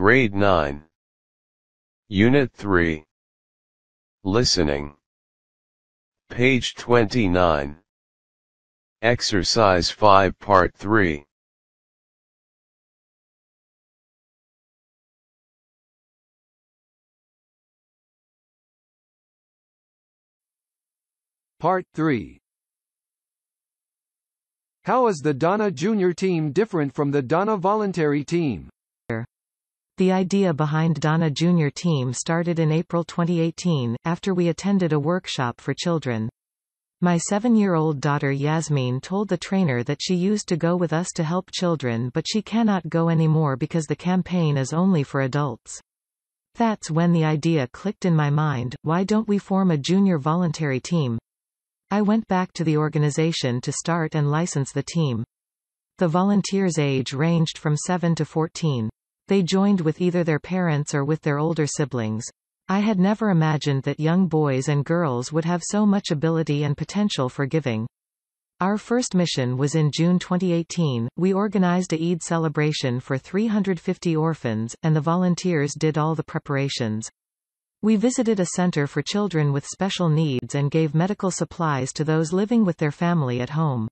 Grade 9. Unit 3. Listening. Page 29. Exercise 5 Part 3. Part 3 How is the Donna Junior team different from the Donna voluntary team? The idea behind Donna Junior Team started in April 2018, after we attended a workshop for children. My seven-year-old daughter Yasmin told the trainer that she used to go with us to help children but she cannot go anymore because the campaign is only for adults. That's when the idea clicked in my mind, why don't we form a junior voluntary team? I went back to the organization to start and license the team. The volunteers' age ranged from 7 to 14. They joined with either their parents or with their older siblings. I had never imagined that young boys and girls would have so much ability and potential for giving. Our first mission was in June 2018. We organized a Eid celebration for 350 orphans, and the volunteers did all the preparations. We visited a center for children with special needs and gave medical supplies to those living with their family at home.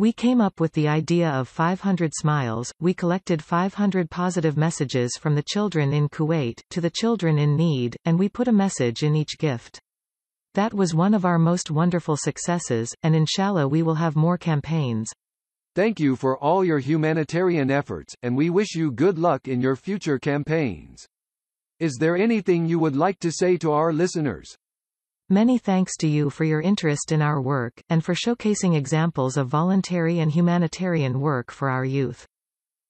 We came up with the idea of 500 smiles. We collected 500 positive messages from the children in Kuwait, to the children in need, and we put a message in each gift. That was one of our most wonderful successes, and inshallah we will have more campaigns. Thank you for all your humanitarian efforts, and we wish you good luck in your future campaigns. Is there anything you would like to say to our listeners? Many thanks to you for your interest in our work, and for showcasing examples of voluntary and humanitarian work for our youth.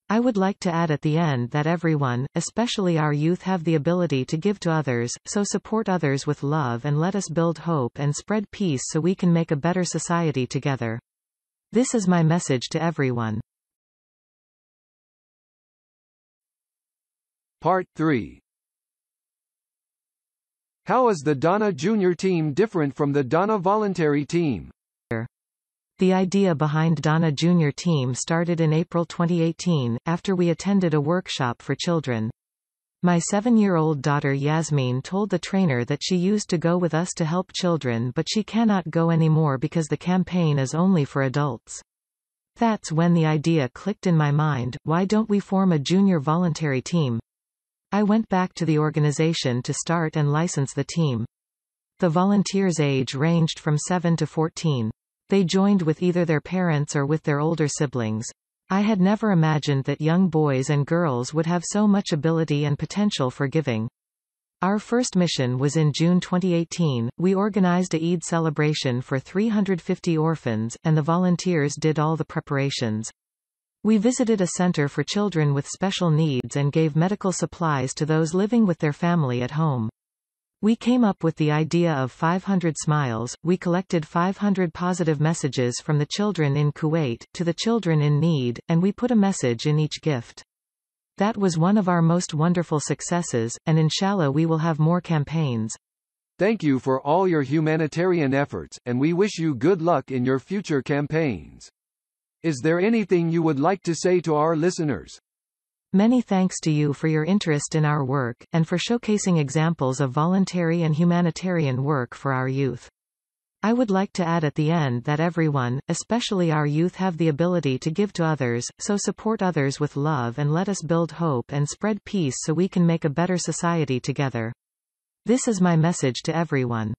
I would like to add at the end that everyone, especially our youth have the ability to give to others, so support others with love and let us build hope and spread peace so we can make a better society together. This is my message to everyone. Part 3 how is the Donna Junior team different from the Donna Voluntary team? The idea behind Donna Junior team started in April 2018, after we attended a workshop for children. My seven-year-old daughter Yasmin told the trainer that she used to go with us to help children but she cannot go anymore because the campaign is only for adults. That's when the idea clicked in my mind, why don't we form a junior voluntary team? I went back to the organization to start and license the team. The volunteers' age ranged from 7 to 14. They joined with either their parents or with their older siblings. I had never imagined that young boys and girls would have so much ability and potential for giving. Our first mission was in June 2018. We organized a Eid celebration for 350 orphans, and the volunteers did all the preparations. We visited a center for children with special needs and gave medical supplies to those living with their family at home. We came up with the idea of 500 smiles. We collected 500 positive messages from the children in Kuwait, to the children in need, and we put a message in each gift. That was one of our most wonderful successes, and inshallah we will have more campaigns. Thank you for all your humanitarian efforts, and we wish you good luck in your future campaigns. Is there anything you would like to say to our listeners? Many thanks to you for your interest in our work, and for showcasing examples of voluntary and humanitarian work for our youth. I would like to add at the end that everyone, especially our youth have the ability to give to others, so support others with love and let us build hope and spread peace so we can make a better society together. This is my message to everyone.